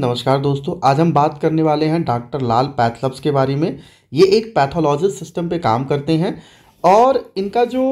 नमस्कार दोस्तों आज हम बात करने वाले हैं डॉक्टर लाल पैथलब्स के बारे में ये एक पैथोलॉजिस्ट सिस्टम पे काम करते हैं और इनका जो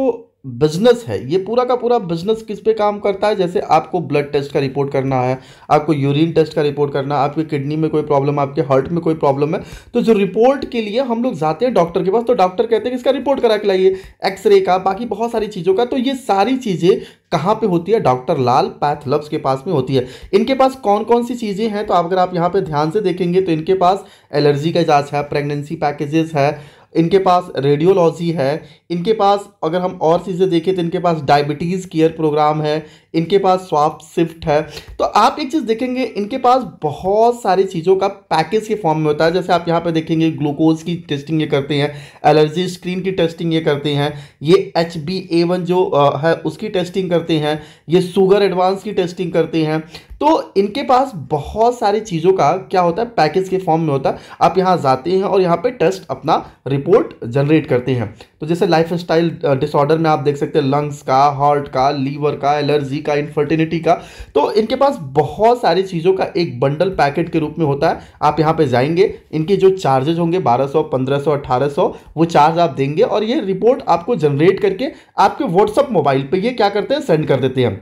बिजनेस है ये पूरा का पूरा बिजनेस किस पे काम करता है जैसे आपको ब्लड टेस्ट का रिपोर्ट करना है आपको यूरिन टेस्ट का रिपोर्ट करना है आपकी किडनी में कोई प्रॉब्लम है आपके हार्ट में कोई प्रॉब्लम है तो जो रिपोर्ट के लिए हम लोग जाते हैं डॉक्टर के पास तो डॉक्टर कहते हैं कि इसका रिपोर्ट करा के लाइए एक्सरे का बाकी बहुत सारी चीज़ों का तो ये सारी चीज़ें कहाँ पर होती है डॉक्टर लाल पैथलब्स के पास में होती है इनके पास कौन कौन सी चीज़ें हैं तो अगर आप यहाँ पर ध्यान से देखेंगे तो इनके पास एलर्जी का इजाज है प्रेगनेंसी पैकेजेस है इनके पास रेडियोलॉजी है इनके पास अगर हम और चीज़ें देखें तो इनके पास डायबिटीज़ केयर प्रोग्राम है इनके पास स्वाप शिफ्ट है तो आप एक चीज़ देखेंगे इनके पास बहुत सारी चीज़ों का पैकेज के फॉर्म में होता है जैसे आप यहाँ पे देखेंगे ग्लूकोज की टेस्टिंग ये करते हैं एलर्जी स्क्रीन की टेस्टिंग ये करते हैं ये एच बी ए वन जो है उसकी टेस्टिंग करते हैं ये शुगर एडवांस की टेस्टिंग करते हैं तो इनके पास बहुत सारी चीज़ों का क्या होता है पैकेज के फॉर्म में होता है आप यहाँ जाते हैं और यहाँ पे टेस्ट अपना रिपोर्ट जनरेट करते हैं तो जैसे लाइफ स्टाइल डिसऑर्डर में आप देख सकते हैं लंग्स का हार्ट का लीवर का एलर्जी का इनफर्टिलिटी का तो इनके पास बहुत सारी चीज़ों का एक बंडल पैकेट के रूप में होता है आप यहाँ पर जाएंगे इनके जो चार्जेज होंगे बारह सौ पंद्रह सौ सौ वो चार्ज आप देंगे और ये रिपोर्ट आपको जनरेट करके आपके व्हाट्सअप मोबाइल पर ये क्या करते हैं सेंड कर देते हैं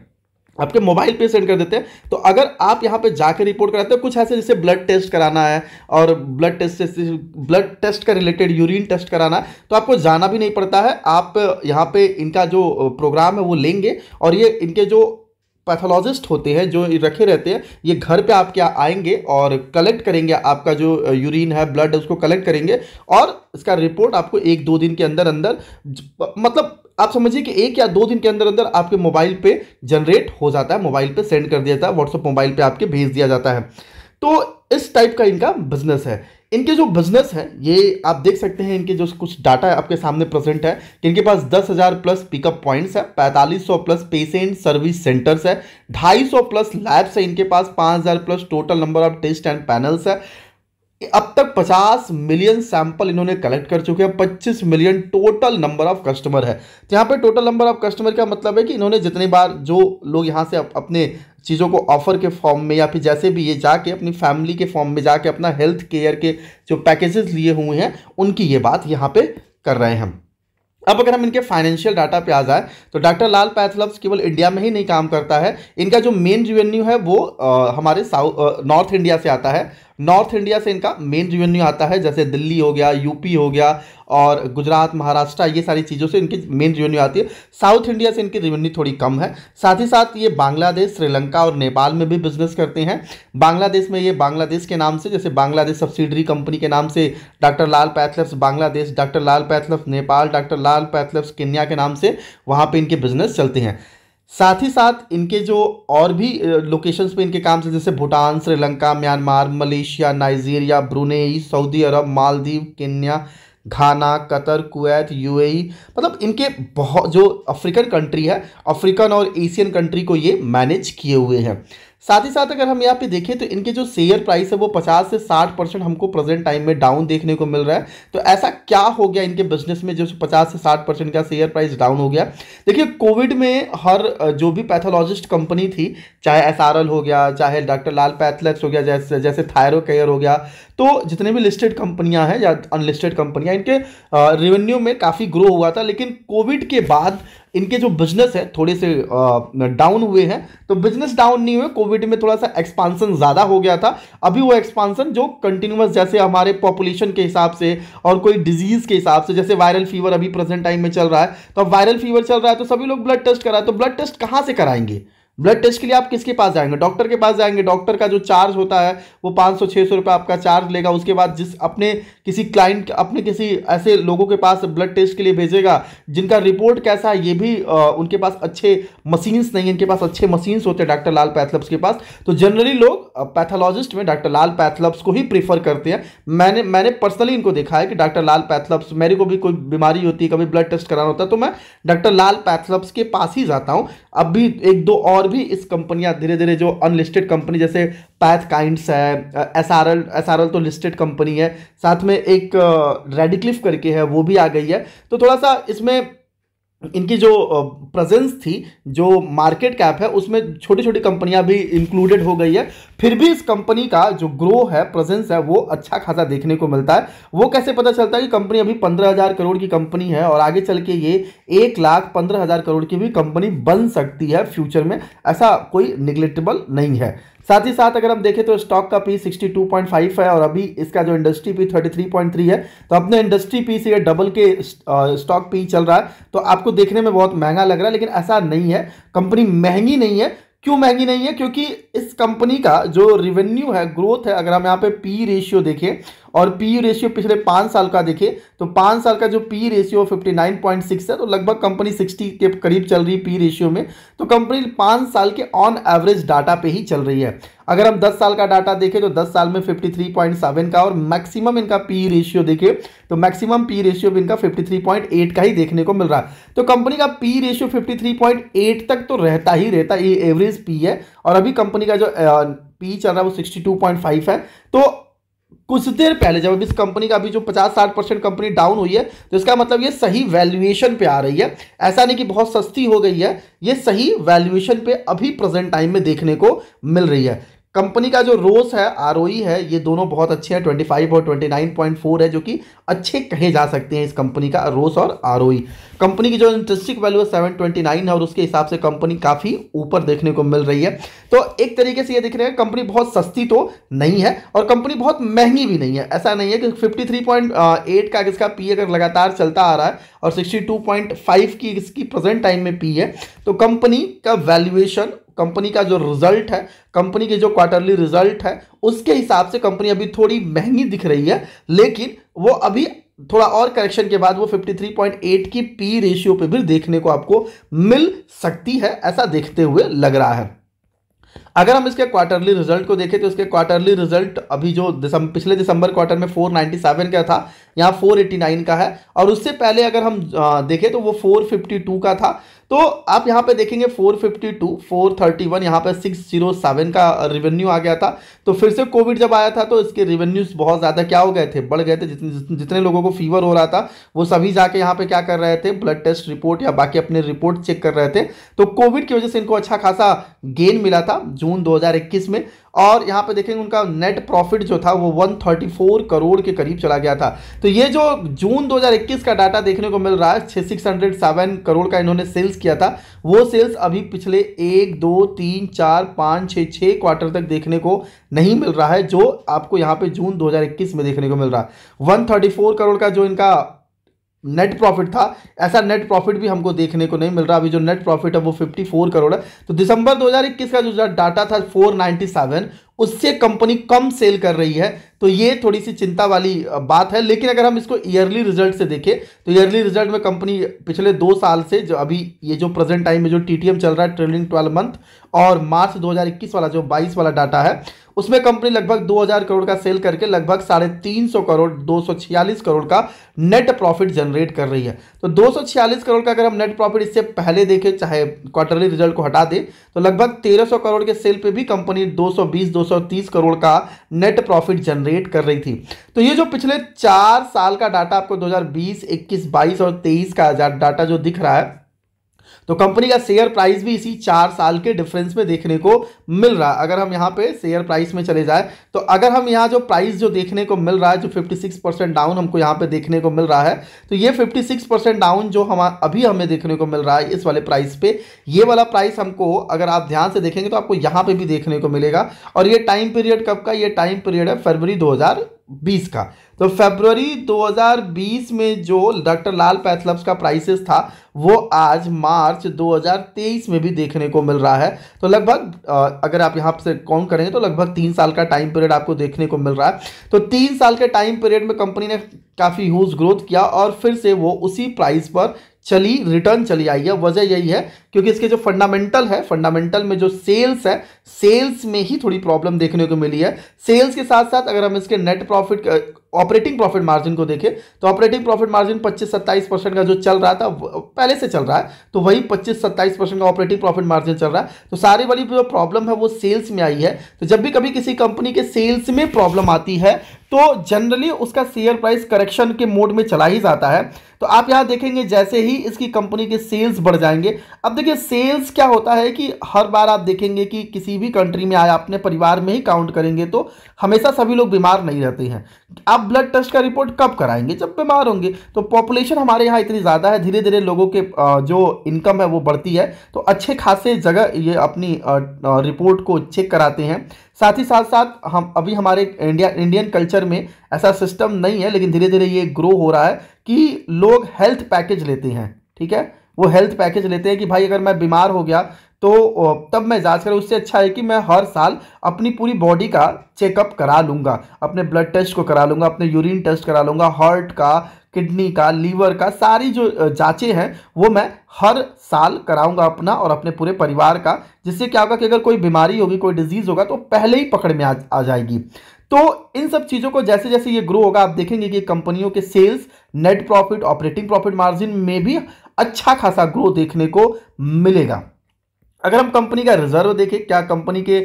आपके मोबाइल पे सेंड कर देते हैं तो अगर आप यहाँ पे जाकर रिपोर्ट कराते हो कुछ ऐसे जैसे ब्लड टेस्ट कराना है और ब्लड टेस्ट से ब्लड टेस्ट का रिलेटेड यूरिन टेस्ट कराना है तो आपको जाना भी नहीं पड़ता है आप यहाँ पे इनका जो प्रोग्राम है वो लेंगे और ये इनके जो पैथोलॉजिस्ट होते हैं जो रखे रहते हैं ये घर पे आपके आएंगे और कलेक्ट करेंगे आपका जो यूरिन है ब्लड है उसको कलेक्ट करेंगे और इसका रिपोर्ट आपको एक दो दिन के अंदर अंदर मतलब आप समझिए कि एक या दो दिन के अंदर अंदर आपके मोबाइल पे जनरेट हो जाता है मोबाइल पे सेंड कर दिया जाता है व्हाट्सअप मोबाइल पे आपके भेज दिया जाता है तो इस टाइप का इनका बिजनेस है इनके जो बिजनेस है ये आप देख सकते हैं इनके जो कुछ डाटा है आपके सामने प्रेजेंट है कि इनके पास दस हज़ार प्लस पिकअप पॉइंट्स है पैंतालीस सौ प्लस पेशेंट सर्विस सेंटर्स है ढाई सौ प्लस लैब्स है इनके पास पाँच हज़ार plus total number of test and panels है कि अब तक 50 मिलियन सैंपल इन्होंने कलेक्ट कर चुके हैं 25 million total number of customer है तो यहाँ पे टोटल नंबर ऑफ कस्टमर का मतलब है कि इन्होंने जितनी बार जो लोग यहाँ से अपने चीज़ों को ऑफर के फॉर्म में या फिर जैसे भी ये जाके अपनी फैमिली के फॉर्म में जाके अपना हेल्थ केयर के जो पैकेजेस लिए हुए हैं उनकी ये बात यहाँ पर कर रहे हैं हम अब अगर हम इनके फाइनेंशियल डाटा पे आ जाए तो डॉक्टर लाल पैथलब्स केवल इंडिया में ही नहीं काम करता है इनका जो मेन रेवेन्यू है वो आ, हमारे साउथ नॉर्थ इंडिया से आता है नॉर्थ इंडिया से इनका मेन रिवेन्यू आता है जैसे दिल्ली हो गया यूपी हो गया और गुजरात महाराष्ट्र ये सारी चीज़ों से इनकी मेन रिवेन्यू आती है साउथ इंडिया से इनकी रेवेन्यू थोड़ी कम है साथ ही साथ ये बांग्लादेश श्रीलंका और नेपाल में भी बिजनेस करते हैं बांग्लादेश में ये बांग्लादेश के नाम से जैसे बांग्लादेश सब्सिडरी कंपनी के नाम से doctor Lal PathLabs Bangladesh doctor Lal PathLabs Nepal doctor Lal PathLabs Kenya के नाम से वहाँ पर इनके बिजनेस चलते हैं साथ ही साथ इनके जो और भी लोकेशंस पे इनके काम से जैसे Bhutan Sri Lanka Myanmar Malaysia Nigeria Brunei Saudi Arab Maldives Kenya Ghana Qatar Kuwait UAE मतलब इनके बहुत जो अफ्रीकन कंट्री है अफ्रीकन और एशियन कंट्री को ये मैनेज किए हुए हैं साथ ही साथ अगर हम यहाँ पे देखें तो इनके जो शेयर प्राइस है वो 50 से 60 परसेंट हमको प्रेजेंट टाइम में डाउन देखने को मिल रहा है तो ऐसा क्या हो गया इनके बिजनेस में जो 50 से 60 परसेंट का शेयर प्राइस डाउन हो गया देखिए कोविड में हर जो भी पैथोलॉजिस्ट कंपनी थी चाहे एस हो गया चाहे डॉक्टर लाल पैथलेक्स हो गया जैसे जैसे थायरो केयर हो गया तो जितने भी लिस्टेड कंपनियाँ हैं या अनलिस्टेड कंपनियाँ इनके रेवेन्यू में काफ़ी ग्रो हुआ था लेकिन कोविड के बाद इनके जो बिजनेस है थोड़े से डाउन हुए हैं तो बिजनेस डाउन नहीं हुए कोविड में थोड़ा सा एक्सपांसन ज़्यादा हो गया था अभी वो एक्सपांसन जो कंटिन्यूस जैसे हमारे पॉपुलेशन के हिसाब से और कोई डिजीज़ के हिसाब से जैसे वायरल फीवर अभी प्रेजेंट टाइम में चल रहा है तो अब वायरल फीवर चल रहा है तो सभी लोग ब्लड टेस्ट कराए तो ब्लड टेस्ट कहाँ से कराएंगे ब्लड टेस्ट के लिए आप किसके पास जाएंगे डॉक्टर के पास जाएंगे डॉक्टर का जो चार्ज होता है वो पाँच सौ छः सौ रुपये आपका चार्ज लेगा उसके बाद जिस अपने किसी क्लाइंट अपने किसी ऐसे लोगों के पास ब्लड टेस्ट के लिए भेजेगा जिनका रिपोर्ट कैसा है ये भी आ, उनके पास अच्छे मशीन्स नहीं है इनके पास अच्छे मशीन्स होते हैं डॉक्टर लाल पैथलब्स के पास तो जनरली लोग पैथोलॉजिस्ट में डॉक्टर लाल पैथलब्स को ही प्रीफर करते हैं मैंने मैंने पर्सनली इनको देखा है कि डॉक्टर लाल पैथलब्स मेरे को भी कोई बीमारी होती है कभी ब्लड टेस्ट कराना होता है तो मैं डॉक्टर लाल पैथलब्स के पास ही जाता हूँ अब भी एक दो और और भी इस कंपनियां धीरे धीरे जो अनलिस्टेड कंपनी जैसे पैथ काइंड्स है S R L S R L तो लिस्टेड कंपनी है साथ में एक रेडिक्लिफ करके है वो भी आ गई है तो थोड़ा सा इसमें इनकी जो प्रेजेंस थी जो मार्केट कैप है उसमें छोटी छोटी कंपनियां भी इंक्लूडेड हो गई है फिर भी इस कंपनी का जो ग्रो है प्रेजेंस है वो अच्छा खासा देखने को मिलता है वो कैसे पता चलता है कि कंपनी अभी पंद्रह हज़ार करोड़ की कंपनी है और आगे चल के ये एक लाख पंद्रह हज़ार करोड़ की भी कंपनी बन सकती है फ्यूचर में ऐसा कोई निगलेक्टेबल नहीं है साथ ही साथ अगर हम देखें तो स्टॉक का पी 62.5 है और अभी इसका जो इंडस्ट्री पी 33.3 है तो अपने इंडस्ट्री पी से डबल के स्टॉक पी चल रहा है तो आपको देखने में बहुत महंगा लग रहा है लेकिन ऐसा नहीं है कंपनी महंगी नहीं है क्यों महंगी नहीं है क्योंकि इस कंपनी का जो रिवेन्यू है ग्रोथ है अगर हम यहाँ पे पी रेशियो देखें और पी रेशियो पिछले पाँच साल का देखें तो पाँच साल का जो पी रेशियो 59.6 है तो लगभग कंपनी 60 के करीब चल रही पी रेशियो में तो कंपनी पाँच साल के ऑन एवरेज डाटा पे ही चल रही है अगर हम 10 साल का डाटा देखें तो 10 साल में 53.7 का और मैक्सिमम इनका पी रेशियो देखें तो मैक्सिमम पी रेशियो भी इनका 53.8 का ही देखने को मिल रहा है तो कंपनी का पी रेशियो 53.8 तक तो रहता ही रहता ये एवरेज पी है और अभी कंपनी का जो पी चल रहा है वो 62.5 है तो कुछ देर पहले जब अभी इस कंपनी का अभी जो 50-60 परसेंट कंपनी डाउन हुई है तो इसका मतलब ये सही वैल्यूएशन पे आ रही है ऐसा नहीं कि बहुत सस्ती हो गई है ये सही वैल्यूएशन पे अभी प्रेजेंट टाइम में देखने को मिल रही है कंपनी का जो रोस है आर है ये दोनों बहुत अच्छे हैं 25 और 29.4 है जो कि अच्छे कहे जा सकते हैं इस कंपनी का रोस और आर कंपनी की जो इंटरेस्टिक वैल्यू है 729 है और उसके हिसाब से कंपनी काफ़ी ऊपर देखने को मिल रही है तो एक तरीके से ये दिख रहे हैं कंपनी बहुत सस्ती तो नहीं है और कंपनी बहुत महंगी भी नहीं है ऐसा नहीं है कि फिफ्टी का इसका पी अगर लगातार चलता आ रहा है और सिक्सटी की इसकी प्रेजेंट टाइम में पी है तो कंपनी का वैल्यूएशन कंपनी का जो रिजल्ट है कंपनी के जो क्वार्टरली रिजल्ट है उसके हिसाब से कंपनी अभी थोड़ी महंगी दिख रही है लेकिन वो अभी थोड़ा और करेक्शन के बाद वो 53.8 की पी रेशियो पे भी देखने को आपको मिल सकती है ऐसा देखते हुए लग रहा है अगर हम इसके क्वार्टरली रिजल्ट को देखें तो इसके क्वार्टरली रिजल्ट अभी जो दिसंब, पिछले दिसंबर क्वार्टर में 497 का था यहाँ 489 का है और उससे पहले अगर हम देखें तो वो 452 का था तो आप यहाँ पे देखेंगे 452, 431 यहाँ पे 607 का रेवेन्यू आ गया था तो फिर से कोविड जब आया था तो इसके रेवेन्यूज बहुत ज़्यादा क्या हो गए थे बढ़ गए थे जितने जितने लोगों को फीवर हो रहा था वो सभी जाके यहाँ पे क्या कर रहे थे ब्लड टेस्ट रिपोर्ट या बाकी अपने रिपोर्ट चेक कर रहे थे तो कोविड की वजह से इनको अच्छा खासा गेन मिला था जून दो में और यहाँ पे देखेंगे उनका नेट प्रॉफिट जो था वो 134 करोड़ के करीब चला गया था तो ये जो जून 2021 का डाटा देखने को मिल रहा है छः सिक्स हंड्रेड सेवन करोड़ का इन्होंने सेल्स किया था वो सेल्स अभी पिछले एक दो तीन चार पाँच छः छः क्वार्टर तक देखने को नहीं मिल रहा है जो आपको यहाँ पे जून 2021 में देखने को मिल रहा है वन करोड़ का जो इनका नेट प्रॉफिट था ऐसा नेट प्रॉफिट भी हमको देखने को नहीं मिल रहा अभी जो नेट प्रॉफिट है वो 54 करोड़ है तो दिसंबर 2021 का जो डाटा था 497 उससे कंपनी कम सेल कर रही है तो ये थोड़ी सी चिंता वाली बात है लेकिन अगर हम इसको ईयरली रिजल्ट से देखें तो ईयरली रिजल्ट में कंपनी पिछले दो साल से जो अभी ये जो प्रेजेंट टाइम में जो टी चल रहा है ट्रेलिंग ट्वेल्व मंथ और मार्च 2021 वाला जो 22 वाला डाटा है उसमें कंपनी लगभग 2000 करोड़ का सेल करके लगभग साढ़े तीन सौ करोड़ दो करोड़ का नेट प्रॉफिट जनरेट कर रही है तो दो करोड़ का अगर हम नेट प्रॉफिट इससे पहले देखें चाहे क्वार्टरली रिजल्ट को हटा दें तो लगभग 1300 करोड़ के सेल पे भी कंपनी 220 230 करोड़ का नेट प्रॉफिट जनरेट कर रही थी तो ये जो पिछले चार साल का डाटा आपको 2020, 21, 22 और 23 का डाटा जो दिख रहा है तो कंपनी का शेयर प्राइस भी इसी चार साल के डिफरेंस में देखने को मिल रहा है अगर हम यहाँ पे शेयर प्राइस में चले जाए तो अगर हम यहाँ जो प्राइस जो देखने को मिल रहा है जो 56 परसेंट डाउन हमको यहाँ पे देखने को मिल रहा है तो ये 56 परसेंट डाउन जो हम अभी हमें देखने को मिल रहा है इस वाले प्राइस पे ये वाला प्राइस हमको अगर आप ध्यान से देखेंगे तो आपको यहाँ पे भी देखने को मिलेगा और ये टाइम पीरियड कब का ये टाइम पीरियड है फरवरी दो 2020 का तो फेब्रवरी 2020 में जो डॉक्टर लाल पैथलब्स का प्राइसेस था वो आज मार्च 2023 में भी देखने को मिल रहा है तो लगभग अगर आप यहाँ से काउंट करेंगे तो लगभग तीन साल का टाइम पीरियड आपको देखने को मिल रहा है तो तीन साल के टाइम पीरियड में कंपनी ने काफ़ी ह्यूज ग्रोथ किया और फिर से वो उसी प्राइस पर चली रिटर्न चली आई है वजह यही है क्योंकि इसके जो फंडामेंटल है फंडामेंटल में जो सेल्स है सेल्स में ही थोड़ी प्रॉब्लम देखने को मिली है सेल्स के साथ साथ अगर हम इसके net profit operating profit margin को देखें तो ऑपरेटिंग प्रॉफिट मार्जिन 25-27 परसेंट का जो चल रहा था पहले से चल रहा है तो वही 25-27 परसेंट का ऑपरेटिंग प्रॉफिट मार्जिन चल रहा है तो सारी वाली जो प्रॉब्लम है वो सेल्स में आई है तो जब भी कभी किसी कंपनी के सेल्स में प्रॉब्लम आती है तो जनरली उसका शेयर प्राइस करेक्शन के मोड में चला ही जाता है तो आप यहां देखेंगे जैसे ही इसकी कंपनी के सेल्स बढ़ जाएंगे अब देखिए सेल्स क्या होता है कि हर बार आप देखेंगे कि किसी किसी भी कंट्री में आए अपने परिवार में ही काउंट करेंगे तो हमेशा सभी लोग बीमार नहीं रहते हैं आप ब्लड टेस्ट का रिपोर्ट कब कराएंगे जब बीमार होंगे तो पॉपुलेशन हमारे यहाँ इतनी ज़्यादा है धीरे धीरे लोगों के जो इनकम है वो बढ़ती है तो अच्छे खासे जगह ये अपनी रिपोर्ट को चेक कराते हैं साथ ही साथ साथ हम अभी हमारे इंडिया इंडियन कल्चर में ऐसा सिस्टम नहीं है लेकिन धीरे धीरे ये ग्रो हो रहा है कि लोग हेल्थ पैकेज लेते हैं ठीक है वो हेल्थ पैकेज लेते हैं कि भाई अगर मैं बीमार हो गया तो तब मैं जांच करूँ उससे अच्छा है कि मैं हर साल अपनी पूरी बॉडी का चेकअप करा लूँगा अपने ब्लड टेस्ट को करा लूँगा अपने यूरिन टेस्ट करा लूँगा हार्ट का किडनी का लीवर का सारी जो जांचें हैं वो मैं हर साल कराऊंगा अपना और अपने पूरे परिवार का जिससे क्या होगा कि अगर कोई बीमारी होगी कोई डिजीज़ होगा तो पहले ही पकड़ में आ, आ जाएगी तो इन सब चीज़ों को जैसे जैसे ये ग्रो होगा आप देखेंगे कि कंपनियों के sales net profit operating profit margin में भी अच्छा खासा ग्रो देखने को मिलेगा अगर हम कंपनी का रिजर्व देखें क्या कंपनी के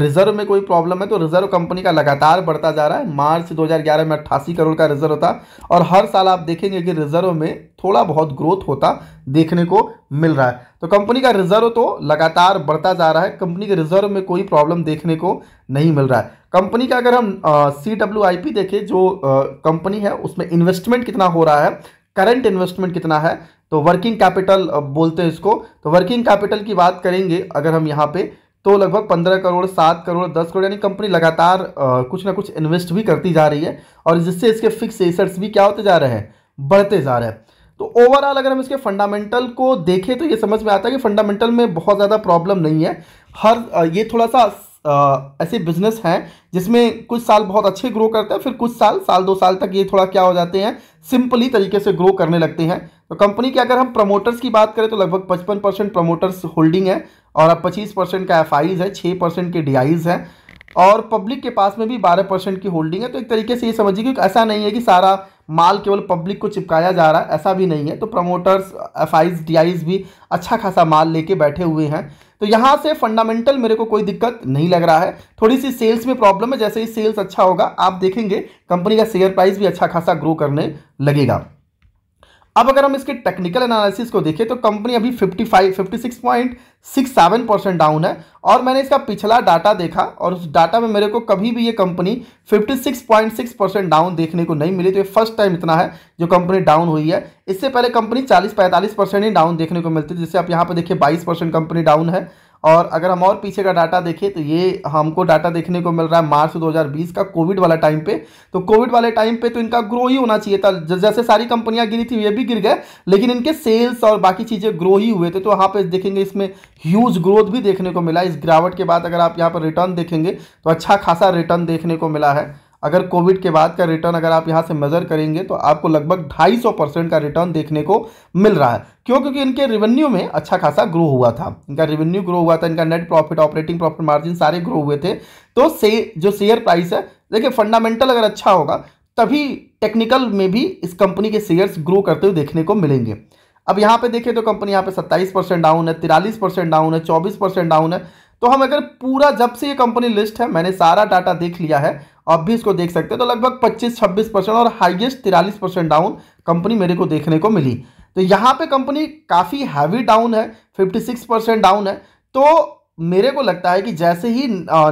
रिजर्व में कोई प्रॉब्लम है तो रिजर्व कंपनी का लगातार बढ़ता जा रहा है मार्च 2011 में अट्ठासी करोड़ का रिजर्व था और हर साल आप देखेंगे कि रिजर्व में थोड़ा बहुत ग्रोथ होता देखने को मिल रहा है तो कंपनी का रिजर्व तो लगातार बढ़ता जा रहा है कंपनी के रिजर्व में कोई प्रॉब्लम देखने को नहीं मिल रहा है कंपनी का अगर हम सी डब्ल्यू आई पी देखें जो कंपनी है उसमें इन्वेस्टमेंट कितना हो रहा है करंट इन्वेस्टमेंट कितना है तो वर्किंग कैपिटल बोलते हैं इसको तो वर्किंग कैपिटल की बात करेंगे अगर हम यहाँ पे तो लगभग पंद्रह करोड़ सात करोड़ दस करोड़ यानी कंपनी लगातार आ, कुछ ना कुछ इन्वेस्ट भी करती जा रही है और जिससे इसके फिक्स एसेट्स भी क्या होते जा रहे हैं बढ़ते जा रहे हैं तो ओवरऑल अगर हम इसके फंडामेंटल को देखें तो ये समझ में आता है कि फंडामेंटल में बहुत ज़्यादा प्रॉब्लम नहीं है हर ये थोड़ा सा ऐसे बिजनेस हैं जिसमें कुछ साल बहुत अच्छे ग्रो करते हैं फिर कुछ साल साल दो साल तक ये थोड़ा क्या हो जाते हैं सिंपली तरीके से ग्रो करने लगते हैं तो कंपनी के अगर हम प्रमोटर्स की बात करें तो लगभग पचपन परसेंट प्रमोटर्स होल्डिंग है और अब पच्चीस परसेंट का एफ है छः परसेंट के डी हैं और पब्लिक के पास में भी बारह परसेंट की होल्डिंग है तो एक तरीके से ये समझिए क्योंकि ऐसा नहीं है कि सारा माल केवल पब्लिक को चिपकाया जा रहा है ऐसा भी नहीं है तो प्रमोटर्स एफ आईज भी अच्छा खासा माल लेके बैठे हुए हैं तो यहाँ से फंडामेंटल मेरे को कोई दिक्कत नहीं लग रहा है थोड़ी सी सेल्स में प्रॉब्लम है जैसे ही सेल्स अच्छा होगा आप देखेंगे कंपनी का शेयर प्राइस भी अच्छा खासा ग्रो करने लगेगा अब अगर हम इसके टेक्निकल एनालिसिस को देखें तो कंपनी अभी 55 56.67 परसेंट डाउन है और मैंने इसका पिछला डाटा देखा और उस डाटा में मेरे को कभी भी ये कंपनी 56.6 परसेंट डाउन देखने को नहीं मिली तो ये फर्स्ट टाइम इतना है जो कंपनी डाउन हुई है इससे पहले कंपनी 40-45 परसेंट ही डाउन देखने को मिलती है जिससे आप यहाँ पर देखिए बाईस परसेंट कंपनी डाउन है और अगर हम और पीछे का डाटा देखें तो ये हमको डाटा देखने को मिल रहा है मार्च 2020 का कोविड वाला टाइम पे तो कोविड वाले टाइम पे तो इनका ग्रो ही होना चाहिए था जैसे सारी कंपनियां गिरी थी ये भी गिर गए लेकिन इनके सेल्स और बाकी चीज़ें ग्रो ही हुए थे तो वहाँ पे देखेंगे इसमें ह्यूज ग्रोथ भी देखने को मिला इस गिरावट के बाद अगर आप यहाँ पर रिटर्न देखेंगे तो अच्छा खासा रिटर्न देखने को मिला है अगर कोविड के बाद का रिटर्न अगर आप यहाँ से मेज़र करेंगे तो आपको लगभग 250 परसेंट का रिटर्न देखने को मिल रहा है क्यों क्योंकि इनके रेवेन्यू में अच्छा खासा ग्रो हुआ था इनका रेवेन्यू ग्रो हुआ था इनका net profit operating profit margin सारे ग्रो हुए थे तो से जो शेयर प्राइस है देखिए फंडामेंटल अगर अच्छा होगा तभी टेक्निकल में भी इस कंपनी के शेयर्स ग्रो करते हुए देखने को मिलेंगे अब यहाँ पे देखें तो कंपनी यहाँ पे 27 परसेंट डाउन है तिरालीस परसेंट डाउन है 24 परसेंट डाउन है तो हम अगर पूरा जब से ये कंपनी लिस्ट है मैंने सारा डाटा देख लिया है आप भी इसको देख सकते हैं तो लगभग 25-26 परसेंट और हाईएस्ट 43 परसेंट डाउन कंपनी मेरे को देखने को मिली तो यहाँ पे कंपनी काफ़ी हैवी डाउन है 56 परसेंट डाउन है तो मेरे को लगता है कि जैसे ही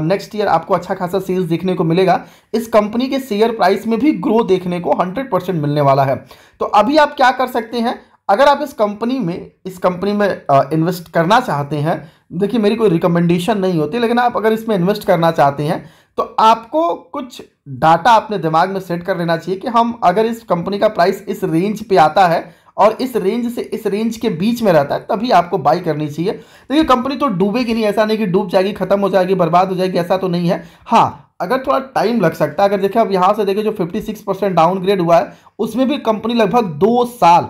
नेक्स्ट ईयर आपको अच्छा खासा सेल्स देखने को मिलेगा इस कंपनी के शेयर प्राइस में भी ग्रो देखने को हंड्रेड परसेंट मिलने वाला है तो अभी आप क्या कर सकते हैं अगर आप इस कंपनी में इस कंपनी में इन्वेस्ट करना चाहते हैं देखिए मेरी कोई रिकमेंडेशन नहीं होती लेकिन आप अगर इसमें इन्वेस्ट करना चाहते हैं तो आपको कुछ डाटा अपने दिमाग में सेट कर लेना चाहिए कि हम अगर इस कंपनी का प्राइस इस रेंज पे आता है और इस रेंज से इस रेंज के बीच में रहता है तभी आपको बाई करनी चाहिए देखिए कंपनी तो डूबेगी नहीं ऐसा नहीं कि डूब जाएगी खत्म हो जाएगी बर्बाद हो जाएगी ऐसा तो नहीं है हाँ अगर थोड़ा टाइम लग सकता है अगर देखिए अब यहाँ से देखिए जो 56 परसेंट डाउनग्रेड हुआ है उसमें भी कंपनी लगभग दो साल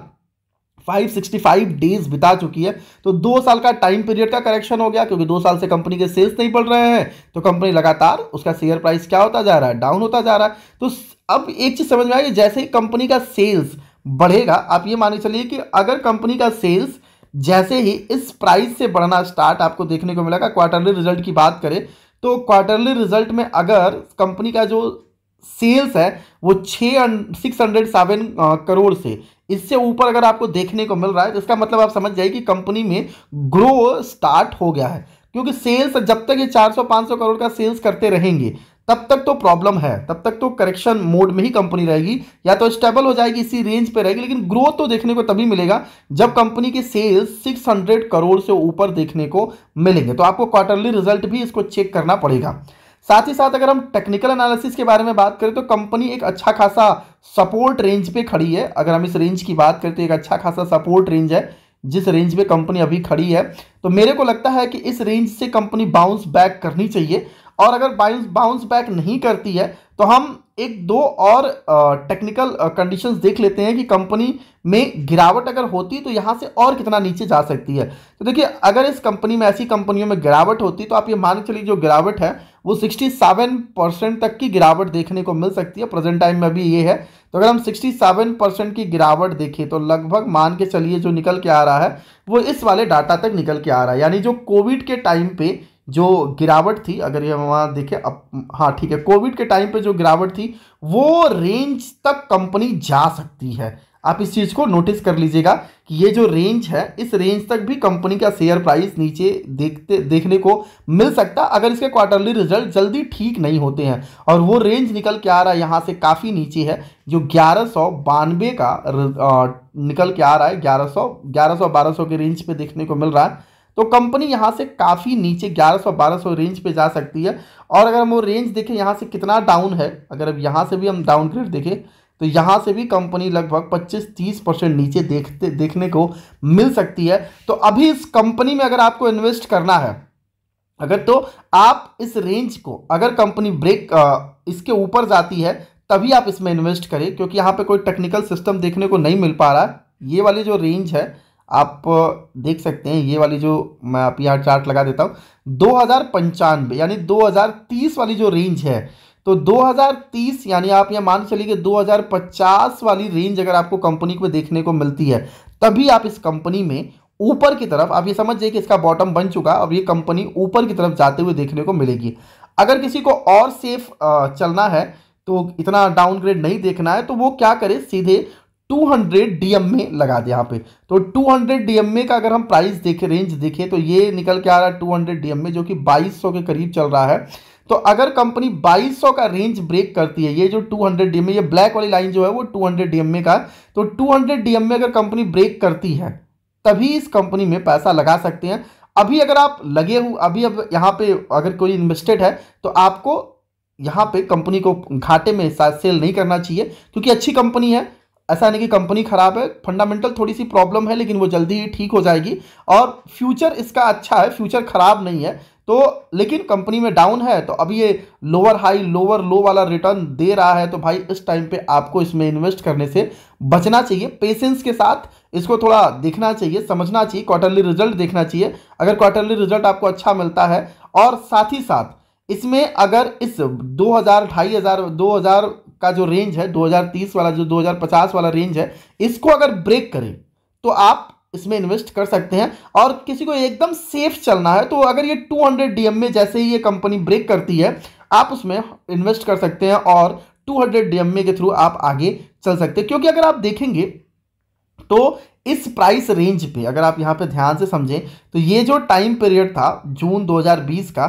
565 डेज बिता चुकी है तो दो साल का टाइम पीरियड का करेक्शन हो गया क्योंकि दो साल से कंपनी के सेल्स नहीं बढ़ रहे हैं तो कंपनी लगातार उसका शेयर प्राइस क्या होता जा रहा है डाउन होता जा रहा है तो अब एक चीज़ समझ में आई जैसे ही कंपनी का सेल्स बढ़ेगा आप ये मान चलिए कि अगर कंपनी का सेल्स जैसे ही इस प्राइस से बढ़ना स्टार्ट आपको देखने को मिलेगा क्वार्टरली रिजल्ट की बात करें तो क्वार्टरली रिजल्ट में अगर कंपनी का जो सेल्स है वो छः सिक्स हंड्रेड सेवन करोड़ से इससे ऊपर अगर आपको देखने को मिल रहा है तो इसका मतलब आप समझ जाइए कि कंपनी में ग्रो स्टार्ट हो गया है क्योंकि सेल्स जब तक ये 400-500 करोड़ का सेल्स करते रहेंगे तब तक तो प्रॉब्लम है तब तक तो करेक्शन मोड में ही कंपनी रहेगी या तो स्टेबल हो जाएगी इसी रेंज पे रहेगी लेकिन ग्रोथ तो देखने को तभी मिलेगा जब कंपनी के सेल्स 600 करोड़ से ऊपर देखने को मिलेंगे तो आपको क्वार्टरली रिजल्ट भी इसको चेक करना पड़ेगा साथ ही साथ अगर हम टेक्निकल एनालिसिस के बारे में बात करें तो कंपनी एक अच्छा खासा सपोर्ट रेंज पे खड़ी है अगर हम इस रेंज की बात करें तो एक अच्छा खासा सपोर्ट रेंज है जिस रेंज में कंपनी अभी खड़ी है तो मेरे को लगता है कि इस रेंज से कंपनी बाउंस बैक करनी चाहिए और अगर बाउंस बाउंस बैक नहीं करती है तो हम एक दो और टेक्निकल कंडीशंस देख लेते हैं कि कंपनी में गिरावट अगर होती तो यहाँ से और कितना नीचे जा सकती है तो देखिए अगर इस कंपनी में ऐसी कंपनियों में गिरावट होती तो आप ये मान के चलिए जो गिरावट है वो 67 परसेंट तक की गिरावट देखने को मिल सकती है प्रेजेंट टाइम में अभी ये है तो अगर हम 67 परसेंट की गिरावट देखें तो लगभग मान के चलिए जो निकल के आ रहा है वो इस वाले डाटा तक निकल के आ रहा है यानी जो कोविड के टाइम पे जो गिरावट थी अगर ये वहाँ देखें अब हाँ ठीक है कोविड के टाइम पे जो गिरावट थी वो रेंज तक कंपनी जा सकती है आप इस चीज़ को नोटिस कर लीजिएगा कि ये जो रेंज है इस रेंज तक भी कंपनी का शेयर प्राइस नीचे देखते देखने को मिल सकता अगर इसके क्वार्टरली रिजल्ट जल्दी ठीक नहीं होते हैं और वो रेंज निकल के आ रहा है यहाँ से काफ़ी नीचे है जो ग्यारह सौ बानवे का निकल के आ रहा है ग्यारह सौ ग्यारह सौ बारह सौ के रेंज पे देखने को मिल रहा है तो कंपनी यहाँ से काफ़ी नीचे 1100-1200 रेंज पे जा सकती है और अगर हम वो रेंज देखें यहाँ से कितना डाउन है अगर अब यहाँ से भी हम डाउनग्रेड देखें तो यहाँ से भी कंपनी लगभग 25-30 परसेंट नीचे देखते देखने को मिल सकती है तो अभी इस कंपनी में अगर आपको इन्वेस्ट करना है अगर तो आप इस रेंज को अगर कंपनी ब्रेक इसके ऊपर जाती है तभी आप इसमें इन्वेस्ट करें क्योंकि यहाँ पर कोई टेक्निकल सिस्टम देखने को नहीं मिल पा रहा है ये वाली जो रेंज है आप देख सकते हैं ये वाली जो मैं आप यहाँ चार्ट लगा देता हूँ दो हज़ार यानी दो हज़ार तीस वाली जो रेंज है तो 2030 यानी आप यह मान चलिए कि 2050 वाली रेंज अगर आपको कंपनी को देखने को मिलती है तभी आप इस कंपनी में ऊपर की तरफ आप ये समझ जाइए कि इसका बॉटम बन चुका अब ये कंपनी ऊपर की तरफ जाते हुए देखने को मिलेगी अगर किसी को और सेफ चलना है तो इतना डाउनग्रेड नहीं देखना है तो वो क्या करे सीधे 200 डीएम में लगा दिया यहाँ पे तो 200 डीएम में का अगर हम प्राइस देखें रेंज देखें तो ये निकल के आ रहा है 200 डीएम में जो कि 2200 के करीब चल रहा है तो अगर कंपनी 2200 का रेंज ब्रेक करती है ये जो 200 डीएम ये ब्लैक वाली लाइन जो है वो 200 डीएम में का तो 200 डीएम में अगर कंपनी ब्रेक करती है तभी इस कंपनी में पैसा लगा सकते हैं अभी अगर आप लगे हुए अभी अब यहाँ पे अगर कोई इन्वेस्टेड है तो आपको यहाँ पे कंपनी को घाटे में सेल नहीं करना चाहिए क्योंकि अच्छी कंपनी है ऐसा नहीं कि कंपनी ख़राब है फंडामेंटल थोड़ी सी प्रॉब्लम है लेकिन वो जल्दी ही ठीक हो जाएगी और फ्यूचर इसका अच्छा है फ्यूचर ख़राब नहीं है तो लेकिन कंपनी में डाउन है तो अभी ये लोअर हाई लोअर लो वाला रिटर्न दे रहा है तो भाई इस टाइम पे आपको इसमें इन्वेस्ट करने से बचना चाहिए पेशेंस के साथ इसको थोड़ा देखना चाहिए समझना चाहिए क्वार्टरली रिजल्ट देखना चाहिए अगर क्वार्टरली रिजल्ट आपको अच्छा मिलता है और साथ ही साथ इसमें अगर इस दो हज़ार ढाई हज़ार दो हज़ार का जो रेंज है 2030 वाला जो 2050 वाला रेंज है इसको अगर ब्रेक करें तो आप इसमें इन्वेस्ट कर सकते हैं और किसी को एकदम सेफ चलना है तो अगर ये 200 हंड्रेड में जैसे ही ये कंपनी ब्रेक करती है आप उसमें इन्वेस्ट कर सकते हैं और 200 हंड्रेड के थ्रू आप आगे चल सकते हैं क्योंकि अगर आप देखेंगे तो इस प्राइस रेंज पे अगर आप यहाँ पे ध्यान से समझें तो ये जो टाइम पीरियड था जून 2020 का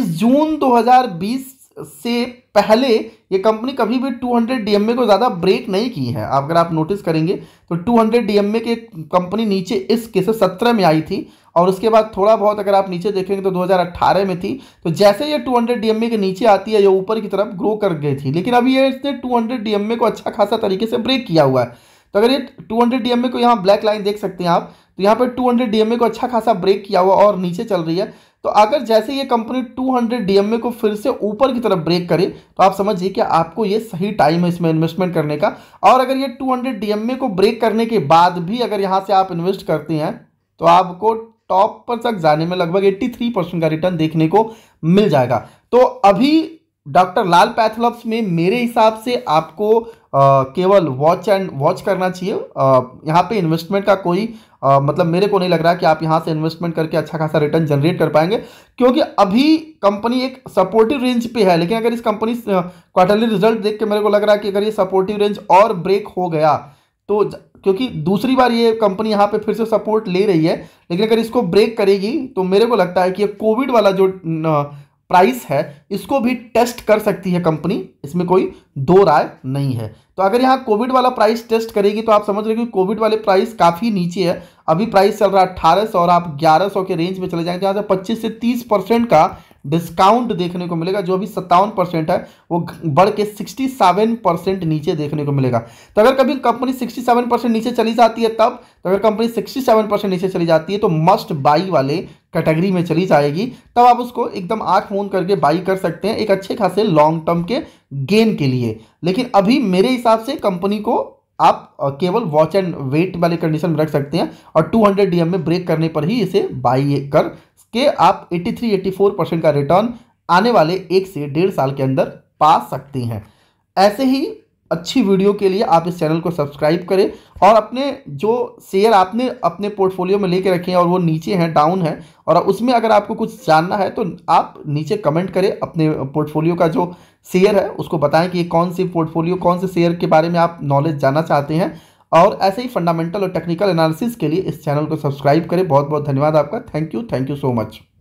इस जून 2020 से पहले ये कंपनी कभी भी 200 डीएमए को ज़्यादा ब्रेक नहीं की है अगर आप नोटिस करेंगे तो 200 डीएमए के कंपनी नीचे इस किस्से सत्रह में आई थी और उसके बाद थोड़ा बहुत अगर आप नीचे देखेंगे तो 2018 में थी तो जैसे ये 200 डीएमए के नीचे आती है ये ऊपर की तरफ ग्रो कर गई थी लेकिन अभी ये इसने टू डीएमए को अच्छा खासा तरीके से ब्रेक किया हुआ है तो अगर ये टू डीएमए को यहाँ ब्लैक लाइन देख सकते हैं आप तो यहाँ पर टू डीएमए को अच्छा खासा ब्रेक किया हुआ और नीचे चल रही है तो अगर जैसे ये कंपनी 200 डीएमए को फिर से ऊपर की तरफ ब्रेक करे तो आप समझिए कि आपको ये सही टाइम है इसमें इन्वेस्टमेंट करने का और अगर ये 200 डीएमए को ब्रेक करने के बाद भी अगर यहाँ से आप इन्वेस्ट करते हैं तो आपको टॉप पर तक जाने में लगभग 83 परसेंट का रिटर्न देखने को मिल जाएगा तो अभी डॉक्टर लाल पैथलॉप्स में मेरे हिसाब से आपको आ, केवल वॉच एंड वॉच करना चाहिए यहाँ पे इन्वेस्टमेंट का कोई आ, मतलब मेरे को नहीं लग रहा है कि आप यहाँ से इन्वेस्टमेंट करके अच्छा खासा रिटर्न जनरेट कर पाएंगे क्योंकि अभी कंपनी एक सपोर्टिव रेंज पे है लेकिन अगर इस कंपनी क्वार्टरली रिजल्ट देख के मेरे को लग रहा है कि अगर ये सपोर्टिव रेंज और ब्रेक हो गया तो क्योंकि दूसरी बार ये कंपनी यहाँ पे फिर से सपोर्ट ले रही है लेकिन अगर इसको ब्रेक करेगी तो मेरे को लगता है कि ये कोविड वाला जो प्राइस है इसको भी टेस्ट कर सकती है कंपनी इसमें कोई दो राय नहीं है तो अगर यहाँ कोविड वाला प्राइस टेस्ट करेगी तो आप समझ रहे कि कोविड वाले प्राइस काफ़ी नीचे है अभी प्राइस चल रहा है अट्ठारह और आप ग्यारह के रेंज में चले जाएंगे जहाँ से पच्चीस से तीस परसेंट का डिस्काउंट देखने को मिलेगा जो अभी सत्तावन परसेंट है वो बढ़ के सिक्सटी सेवन परसेंट नीचे देखने को मिलेगा तो अगर कभी कंपनी सिक्सटी सेवन परसेंट नीचे चली जाती है तब तो अगर कंपनी सिक्सटी सेवन परसेंट नीचे चली जाती है तो मस्ट बाई वाले कैटेगरी में चली जाएगी तब आप उसको एकदम आंख मूंद करके बाई कर सकते हैं एक अच्छे खासे लॉन्ग टर्म के गेन के लिए लेकिन अभी मेरे हिसाब से कंपनी को आप केवल वॉच एंड वेट वाली कंडीशन में रख सकते हैं और 200 हंड्रेड में ब्रेक करने पर ही इसे बाई कर के आप 83-84 परसेंट का रिटर्न आने वाले एक से डेढ़ साल के अंदर पा सकते हैं ऐसे ही अच्छी वीडियो के लिए आप इस चैनल को सब्सक्राइब करें और अपने जो शेयर आपने अपने पोर्टफोलियो में लेके रखे हैं और वो नीचे हैं डाउन है और उसमें अगर आपको कुछ जानना है तो आप नीचे कमेंट करें अपने पोर्टफोलियो का जो शेयर है उसको बताएं कि कौन सी पोर्टफोलियो कौन से शेयर के बारे में आप नॉलेज जानना चाहते हैं और ऐसे ही फंडामेंटल और टेक्निकल एनालिसिस के लिए इस चैनल को सब्सक्राइब करें बहुत बहुत धन्यवाद आपका thank you thank you so much